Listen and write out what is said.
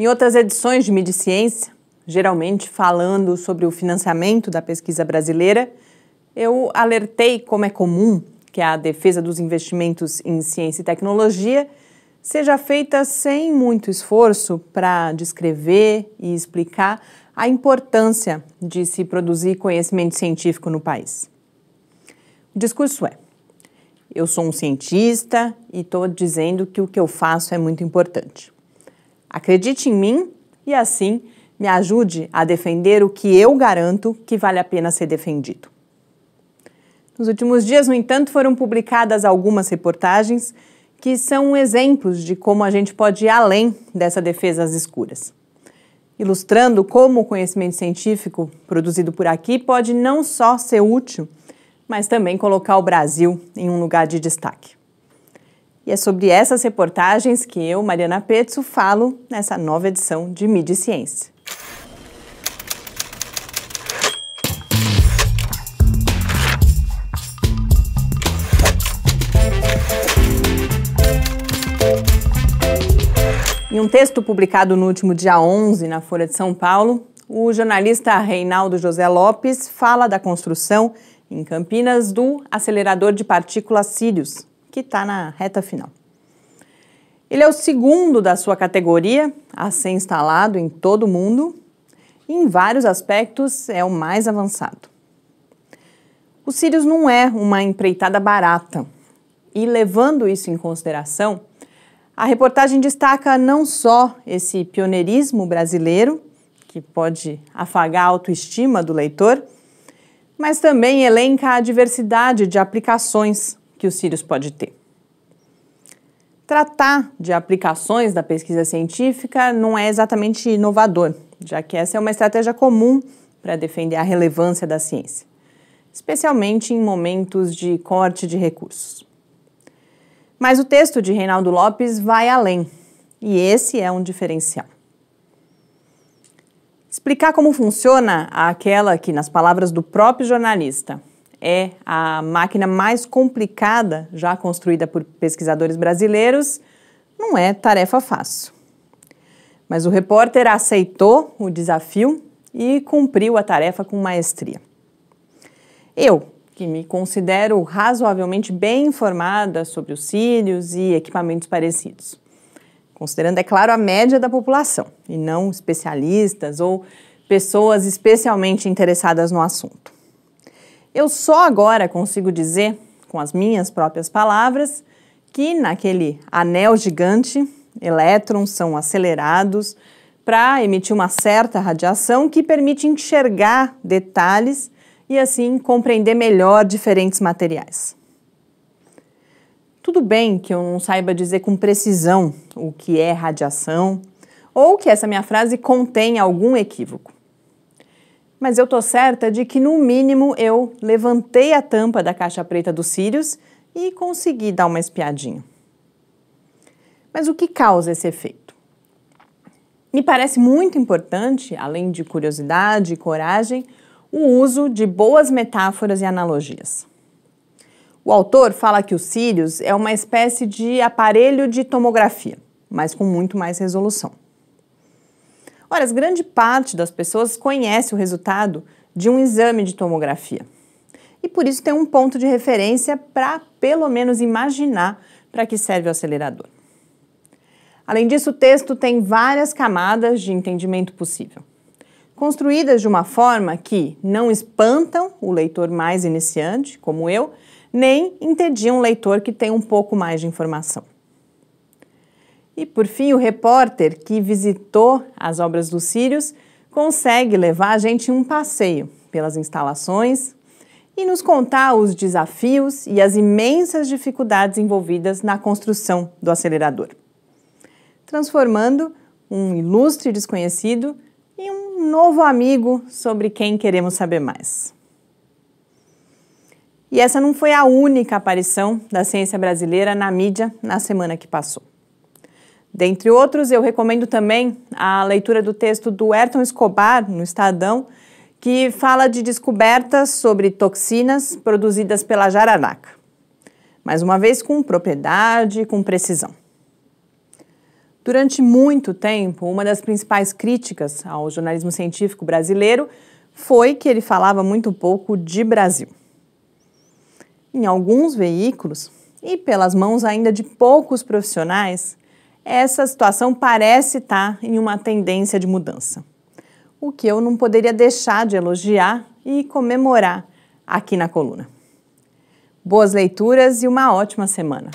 Em outras edições de Ciência, geralmente falando sobre o financiamento da pesquisa brasileira, eu alertei como é comum que a defesa dos investimentos em ciência e tecnologia seja feita sem muito esforço para descrever e explicar a importância de se produzir conhecimento científico no país. O discurso é: eu sou um cientista e estou dizendo que o que eu faço é muito importante. Acredite em mim e assim me ajude a defender o que eu garanto que vale a pena ser defendido. Nos últimos dias, no entanto, foram publicadas algumas reportagens que são exemplos de como a gente pode ir além dessa defesa às escuras, ilustrando como o conhecimento científico produzido por aqui pode não só ser útil, mas também colocar o Brasil em um lugar de destaque. E é sobre essas reportagens que eu, Mariana Pezzo, falo nessa nova edição de Mídia e Ciência. Em um texto publicado no último dia 11 na Folha de São Paulo, o jornalista Reinaldo José Lopes fala da construção, em Campinas, do acelerador de partículas Sirius, que está na reta final. Ele é o segundo da sua categoria a ser instalado em todo o mundo e, em vários aspectos, é o mais avançado. O Sirius não é uma empreitada barata e, levando isso em consideração, a reportagem destaca não só esse pioneirismo brasileiro, que pode afagar a autoestima do leitor, mas também elenca a diversidade de aplicações que os sírios pode ter. Tratar de aplicações da pesquisa científica não é exatamente inovador, já que essa é uma estratégia comum para defender a relevância da ciência, especialmente em momentos de corte de recursos. Mas o texto de Reinaldo Lopes vai além, e esse é um diferencial. Explicar como funciona aquela que, nas palavras do próprio jornalista, é a máquina mais complicada já construída por pesquisadores brasileiros, não é tarefa fácil. Mas o repórter aceitou o desafio e cumpriu a tarefa com maestria. Eu, que me considero razoavelmente bem informada sobre os cílios e equipamentos parecidos, considerando, é claro, a média da população e não especialistas ou pessoas especialmente interessadas no assunto. Eu só agora consigo dizer, com as minhas próprias palavras, que naquele anel gigante, elétrons são acelerados para emitir uma certa radiação que permite enxergar detalhes e assim compreender melhor diferentes materiais. Tudo bem que eu não saiba dizer com precisão o que é radiação ou que essa minha frase contém algum equívoco mas eu tô certa de que no mínimo eu levantei a tampa da caixa preta dos cílios e consegui dar uma espiadinha. Mas o que causa esse efeito? Me parece muito importante, além de curiosidade e coragem, o uso de boas metáforas e analogias. O autor fala que o Sirius é uma espécie de aparelho de tomografia, mas com muito mais resolução. Ora, grande parte das pessoas conhece o resultado de um exame de tomografia. E por isso tem um ponto de referência para pelo menos imaginar para que serve o acelerador. Além disso, o texto tem várias camadas de entendimento possível, construídas de uma forma que não espantam o leitor mais iniciante, como eu, nem entediam um leitor que tem um pouco mais de informação. E por fim, o repórter que visitou as obras dos Sírios consegue levar a gente um passeio pelas instalações e nos contar os desafios e as imensas dificuldades envolvidas na construção do acelerador, transformando um ilustre desconhecido em um novo amigo sobre quem queremos saber mais. E essa não foi a única aparição da ciência brasileira na mídia na semana que passou. Dentre outros, eu recomendo também a leitura do texto do Ayrton Escobar, no Estadão, que fala de descobertas sobre toxinas produzidas pela jararaca. Mais uma vez, com propriedade e com precisão. Durante muito tempo, uma das principais críticas ao jornalismo científico brasileiro foi que ele falava muito pouco de Brasil. Em alguns veículos, e pelas mãos ainda de poucos profissionais, essa situação parece estar em uma tendência de mudança. O que eu não poderia deixar de elogiar e comemorar aqui na coluna. Boas leituras e uma ótima semana!